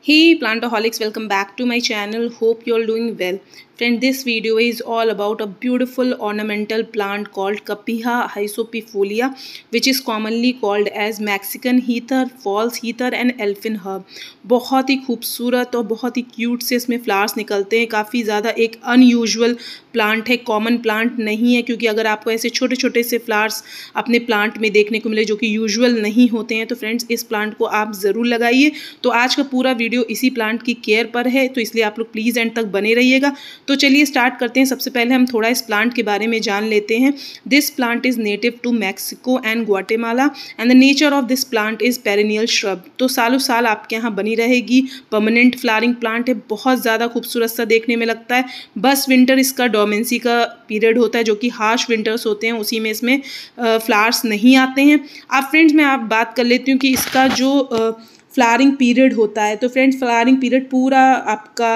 Hey Plantaholics, welcome back to my channel. Hope you're doing well. Friend this video is all about a beautiful ornamental plant called cuphea hysopifolia, which is commonly called as Mexican heather false heather and elfin herb बहुत ही खूबसूरत और बहुत ही cute से इसमें flowers निकलते हैं काफ़ी ज़्यादा एक अनयूजल प्लांट है कॉमन प्लांट नहीं है क्योंकि अगर आपको ऐसे छोटे छोटे से फ्लावर्स अपने प्लांट में देखने को मिले जो कि यूजअल नहीं होते हैं तो फ्रेंड्स इस प्लांट को आप ज़रूर लगाइए तो आज का पूरा वीडियो इसी प्लांट की केयर पर है तो इसलिए आप लोग प्लीज़ एंड तक बने रहिएगा तो चलिए स्टार्ट करते हैं सबसे पहले हम थोड़ा इस प्लांट के बारे में जान लेते हैं this plant is native to Mexico and Guatemala and the nature of this plant is perennial shrub तो सालों साल आपके यहाँ बनी रहेगी परमानेंट फ्लारिंग प्लांट है बहुत ज़्यादा खूबसूरत सा देखने में लगता है बस विंटर इसका डोमेंसी का पीरियड होता है जो कि हार्श विंटर्स होते हैं उसी में इसमें फ्लावर्स नहीं आते हैं अब फ्रेंड्स मैं आप बात कर लेती हूँ कि इसका जो आ, फ्लारिंग पीरियड होता है तो फ्रेंड्स फ्लारिंग पीरियड पूरा आपका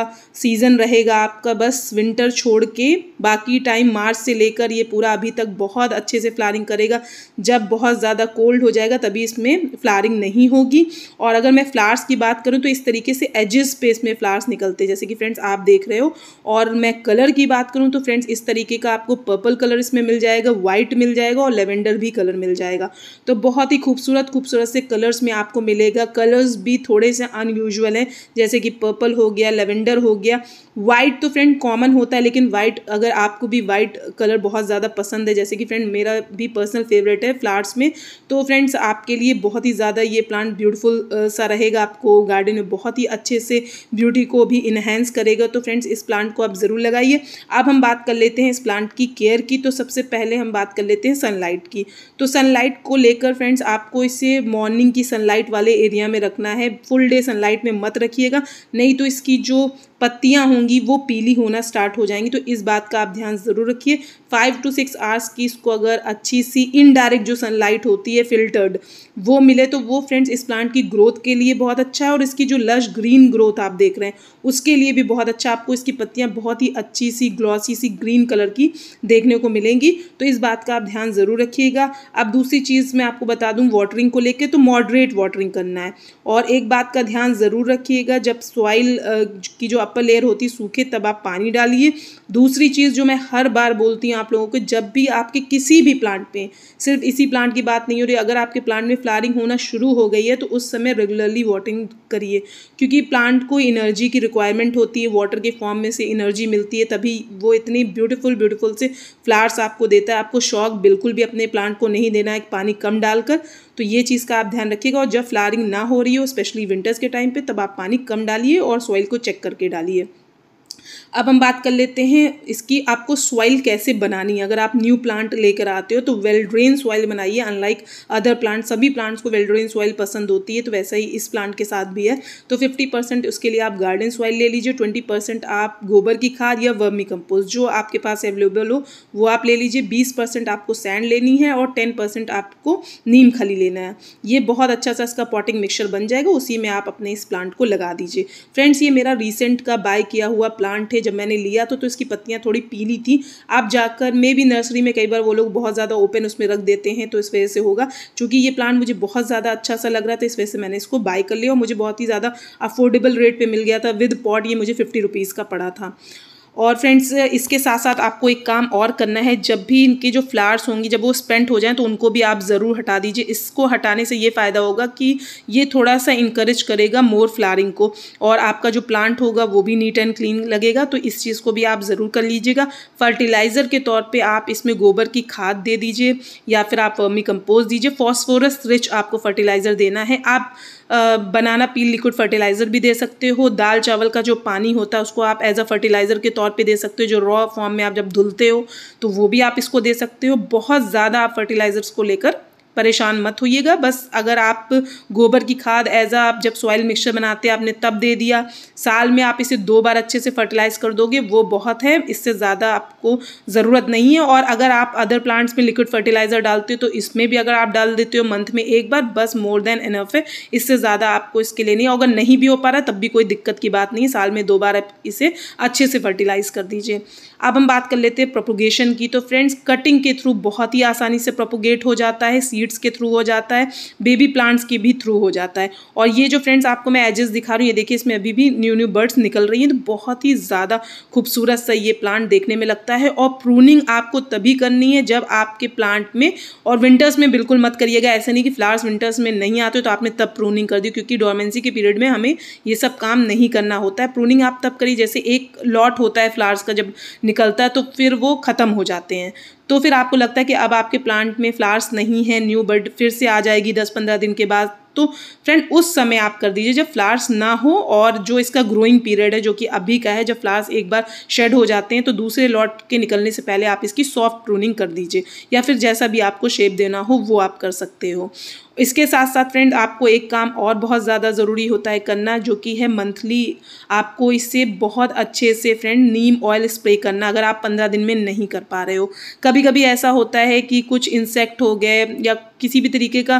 सीज़न रहेगा आपका बस विंटर छोड़ के बाकी टाइम मार्च से लेकर ये पूरा अभी तक बहुत अच्छे से फ्लारिंग करेगा जब बहुत ज़्यादा कोल्ड हो जाएगा तभी इसमें फ्लारिंग नहीं होगी और अगर मैं फ्लावर्स की बात करूँ तो इस तरीके से एजेस पे इसमें फ्लावर्स निकलते हैं जैसे कि फ्रेंड्स आप देख रहे हो और मैं कलर की बात करूँ तो फ्रेंड्स इस तरीके का आपको पर्पल कलर इसमें मिल जाएगा वाइट मिल जाएगा और लेवेंडर भी कलर मिल जाएगा तो बहुत ही खूबसूरत खूबसूरत से कलर्स में आपको मिलेगा कलर कलर्स भी थोड़े से अनयूजल हैं जैसे कि पर्पल हो गया लेवेंडर हो गया वाइट तो फ्रेंड कॉमन होता है लेकिन वाइट अगर आपको भी वाइट कलर बहुत ज़्यादा पसंद है जैसे कि फ्रेंड मेरा भी पर्सनल फेवरेट है फ्लावर्स में तो फ्रेंड्स आपके लिए बहुत ही ज़्यादा ये प्लांट ब्यूटीफुल सा रहेगा आपको गार्डन में बहुत ही अच्छे से ब्यूटी को भी इन्हेंस करेगा तो फ्रेंड्स इस प्लांट को आप ज़रूर लगाइए अब हम बात कर लेते हैं इस प्लांट की केयर की तो सबसे पहले हम बात कर लेते हैं सनलाइट की तो सनलाइट को लेकर फ्रेंड्स आपको इसे मॉर्निंग की सनलाइट वाले एरिया में रखना है फुल डे सनलाइट में मत रखिएगा नहीं तो इसकी जो पत्तियाँ होंगी वो पीली होना स्टार्ट हो जाएंगी तो इस बात का आप ध्यान ज़रूर रखिए फाइव टू सिक्स आवर्स की इसको अगर अच्छी सी इनडायरेक्ट जो सनलाइट होती है फिल्टर्ड वो मिले तो वो फ्रेंड्स इस प्लांट की ग्रोथ के लिए बहुत अच्छा है और इसकी जो लश ग्रीन ग्रोथ आप देख रहे हैं उसके लिए भी बहुत अच्छा आपको इसकी पत्तियाँ बहुत ही अच्छी सी ग्लॉसी सी ग्रीन कलर की देखने को मिलेंगी तो इस बात का आप ध्यान ज़रूर रखिएगा अब दूसरी चीज़ मैं आपको बता दूँ वाटरिंग को लेकर तो मॉडरेट वाटरिंग करना है और एक बात का ध्यान ज़रूर रखिएगा जब सॉइल की जो अपर लेयर होती है सूखे तब आप पानी डालिए दूसरी चीज़ जो मैं हर बार बोलती हूँ आप लोगों को जब भी आपके किसी भी प्लांट पे सिर्फ इसी प्लांट की बात नहीं हो रही अगर आपके प्लांट में फ्लारिंग होना शुरू हो गई है तो उस समय रेगुलरली वाटरिंग करिए क्योंकि प्लांट को इनर्जी की रिक्वायरमेंट होती है वाटर के फॉर्म में से इनर्जी मिलती है तभी वो इतनी ब्यूटीफुल ब्यूटीफुल से फ्लावर्स आपको देता है आपको शौक बिल्कुल भी अपने प्लांट को नहीं देना है पानी कम डालकर तो ये चीज़ का आप ध्यान रखिएगा और जब फ्लावरिंग ना हो रही हो स्पेशली विंटर्स के टाइम पर तब आप पानी कम डालिए और सॉइल को चेक करके डालिए अब हम बात कर लेते हैं इसकी आपको सॉइल कैसे बनानी है अगर आप न्यू प्लांट लेकर आते हो तो वेल ड्रेन सॉइल बनाइए अनलाइक अदर प्लांट सभी प्लांट्स को वेल ड्रेन सॉइल पसंद होती है तो वैसा ही इस प्लांट के साथ भी है तो फिफ्टी परसेंट उसके लिए आप गार्डन सॉइल ले लीजिए ट्वेंटी परसेंट आप गोबर की खाद या वर्मी कंपोस्ट जो आपके पास अवेलेबल हो वो आप ले लीजिए बीस परसेंट आपको सैंड लेनी है और टेन परसेंट आपको नीम खली लेना है ये बहुत अच्छा सा इसका पॉटिंग मिक्सर बन जाएगा उसी में आप अपने इस प्लांट को लगा दीजिए फ्रेंड्स ये मेरा रिसेंट का बाय किया हुआ प्लांट प्लांट है जब मैंने लिया तो तो इसकी पत्तियाँ थोड़ी पीली थी आप जाकर मे भी नर्सरी में कई बार वो लोग बहुत ज़्यादा ओपन उसमें रख देते हैं तो इस वजह से होगा चूँकि ये प्लांट मुझे बहुत ज़्यादा अच्छा सा लग रहा था इस वजह से मैंने इसको बाय कर लिया और मुझे बहुत ही ज़्यादा अफोर्डेबल रेट पर मिल गया था विद पॉट ये मुझे फिफ्टी रुपीज़ का पड़ा था और फ्रेंड्स इसके साथ साथ आपको एक काम और करना है जब भी इनके जो फ्लावर्स होंगी जब वो स्पेंट हो जाएं तो उनको भी आप ज़रूर हटा दीजिए इसको हटाने से ये फ़ायदा होगा कि ये थोड़ा सा इंकरेज करेगा मोर फ्लारिंग को और आपका जो प्लांट होगा वो भी नीट एंड क्लीन लगेगा तो इस चीज़ को भी आप ज़रूर कर लीजिएगा फर्टिलाइज़र के तौर पर आप इसमें गोबर की खाद दे दीजिए या फिर आप वर्मी कंपोज दीजिए फॉस्फोरस रिच आपको फर्टिलाइज़र देना है आप बनाना पील लिक्विड फर्टिलाइज़र भी दे सकते हो दाल चावल का जो पानी होता है उसको आप एज अ फर्टिलाइज़र के तौर तौर पे दे सकते हो जो रॉ फॉर्म में आप जब धुलते हो तो वो भी आप इसको दे सकते हो बहुत ज़्यादा आप फर्टिलाइज़र्स को लेकर परेशान मत होइएगा बस अगर आप गोबर की खाद एज आप जब सॉइल मिक्सचर बनाते हैं आपने तब दे दिया साल में आप इसे दो बार अच्छे से फर्टिलाइज़ कर दोगे वो बहुत है इससे ज़्यादा आपको ज़रूरत नहीं है और अगर आप अदर प्लांट्स में लिक्विड फर्टिलाइज़र डालते हो तो इसमें भी अगर आप डाल देते हो मंथ में एक बार बस मोर देन इनफ है इससे ज़्यादा आपको इसके लिए नहीं अगर नहीं भी हो पा रहा तब भी कोई दिक्कत की बात नहीं साल में दो बार आप इसे अच्छे से फर्टिलाइज़ कर दीजिए अब हम बात कर लेते हैं प्रोपोगेशन की तो फ्रेंड्स कटिंग के थ्रू बहुत ही आसानी से प्रोपोगेट हो जाता है सी सीड्स के थ्रू हो जाता है बेबी प्लांट्स के भी थ्रू हो जाता है और ये जो फ्रेंड्स आपको मैं एजेस दिखा रही हूँ ये देखिए इसमें अभी भी न्यू न्यू बर्ड्स निकल रही हैं तो बहुत ही ज़्यादा खूबसूरत सा ये प्लांट देखने में लगता है और प्रूनिंग आपको तभी करनी है जब आपके प्लांट में और विंटर्स में बिल्कुल मत करिएगा ऐसा नहीं कि फ्लावर्स विंटर्स में नहीं आते तो आपने तब प्रूनिंग कर दी क्योंकि डोमेंसी के पीरियड में हमें ये सब काम नहीं करना होता है प्रूनिंग आप तब करिए जैसे एक लॉट होता है फ्लावर्स का जब निकलता है तो फिर वो ख़त्म हो जाते हैं तो फिर आपको लगता है कि अब आपके प्लांट में फ्लावर्स नहीं है न्यू बर्ड फिर से आ जाएगी दस पंद्रह दिन के बाद तो फ्रेंड उस समय आप कर दीजिए जब फ्लावर्स ना हो और जो इसका ग्रोइंग पीरियड है जो कि अभी का है जब फ्लावर्स एक बार शेड हो जाते हैं तो दूसरे लॉट के निकलने से पहले आप इसकी सॉफ्ट प्रूनिंग कर दीजिए या फिर जैसा भी आपको शेप देना हो वो आप कर सकते हो इसके साथ साथ फ्रेंड आपको एक काम और बहुत ज़्यादा ज़रूरी होता है करना जो कि है मंथली आपको इससे बहुत अच्छे से फ्रेंड नीम ऑयल स्प्रे करना अगर आप पंद्रह दिन में नहीं कर पा रहे हो कभी कभी ऐसा होता है कि कुछ इंसेक्ट हो गए या किसी भी तरीके का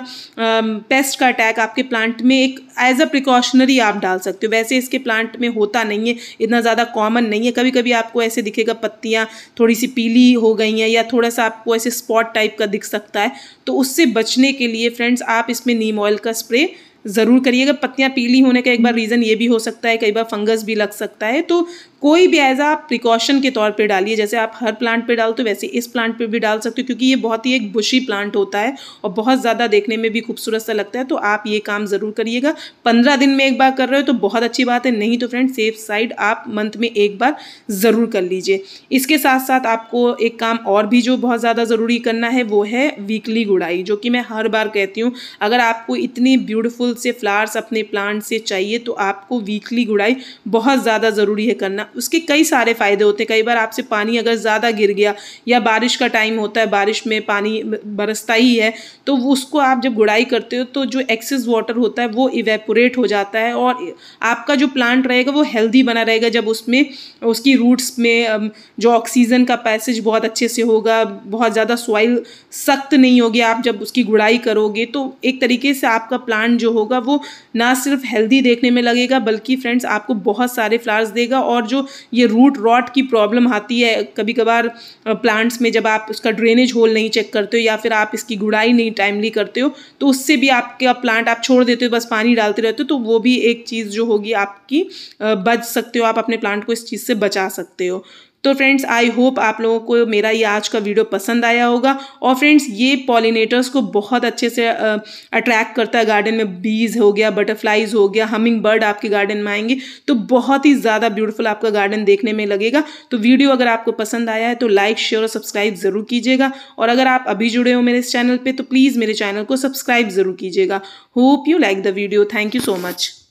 पेस्ट का अटैक आपके प्लांट में एक एज अ प्रिकॉशनरी आप डाल सकते हो वैसे इसके प्लांट में होता नहीं है इतना ज़्यादा कॉमन नहीं है कभी कभी आपको ऐसे दिखेगा पत्तियाँ थोड़ी सी पीली हो गई हैं या थोड़ा सा आपको ऐसे स्पॉट टाइप का दिख सकता है तो उससे बचने के लिए फ्रेंड्स आप इसमें नीम ऑयल का स्प्रे ज़रूर करिएगा पत्तियाँ पीली होने का एक बार रीज़न ये भी हो सकता है कई बार फंगस भी लग सकता है तो कोई भी एज आप प्रिकॉशन के तौर पे डालिए जैसे आप हर प्लांट पे डालते हो वैसे इस प्लांट पे भी डाल सकते हो क्योंकि ये बहुत ही एक बुशी प्लांट होता है और बहुत ज़्यादा देखने में भी खूबसूरत सा लगता है तो आप ये काम ज़रूर करिएगा पंद्रह दिन में एक बार कर रहे हो तो बहुत अच्छी बात है नहीं तो फ्रेंड सेफ साइड आप मंथ में एक बार ज़रूर कर लीजिए इसके साथ साथ आपको एक काम और भी जो बहुत ज़्यादा ज़रूरी करना है वो है वीकली गुड़ाई जो कि मैं हर बार कहती हूँ अगर आपको इतनी ब्यूटिफुल से फ्लावर्स अपने प्लांट से चाहिए तो आपको वीकली गुड़ाई बहुत ज़्यादा ज़रूरी है करना उसके कई सारे फ़ायदे होते हैं कई बार आपसे पानी अगर ज़्यादा गिर गया या बारिश का टाइम होता है बारिश में पानी बरसता ही है तो उसको आप जब गुड़ाई करते हो तो जो एक्सेस वाटर होता है वो इवेपोरेट हो जाता है और आपका जो प्लांट रहेगा वो हेल्दी बना रहेगा जब उसमें उसकी रूट्स में जो ऑक्सीजन का पैसेज बहुत अच्छे से होगा बहुत ज़्यादा सॉइल सख्त नहीं होगी आप जब उसकी गुड़ाई करोगे तो एक तरीके से आपका प्लांट जो होगा वो ना सिर्फ हेल्दी देखने में लगेगा बल्कि फ्रेंड्स आपको बहुत सारे फ्लावर्स देगा और जो ये रूट रॉट की प्रॉब्लम आती है कभी कभार प्लांट्स में जब आप उसका ड्रेनेज होल नहीं चेक करते हो या फिर आप इसकी गुड़ाई नहीं टाइमली करते हो तो उससे भी आपका प्लांट आप छोड़ देते हो बस पानी डालते रहते हो तो वो भी एक चीज़ जो होगी आपकी बच सकते हो आप अपने प्लांट को इस चीज़ से बचा सकते हो तो फ्रेंड्स आई होप आप लोगों को मेरा ये आज का वीडियो पसंद आया होगा और फ्रेंड्स ये पॉलिनेटर्स को बहुत अच्छे से अट्रैक्ट करता है गार्डन में बीज हो गया बटरफ्लाइज हो गया हमिंग बर्ड आपके गार्डन में आएंगे तो बहुत ही ज़्यादा ब्यूटीफुल आपका गार्डन देखने में लगेगा तो वीडियो अगर आपको पसंद आया है तो लाइक शेयर और सब्सक्राइब ज़रूर कीजिएगा और अगर आप अभी जुड़े हो मेरे इस चैनल पर तो प्लीज़ मेरे चैनल को सब्सक्राइब ज़रूर कीजिएगा hope you like the video thank you so much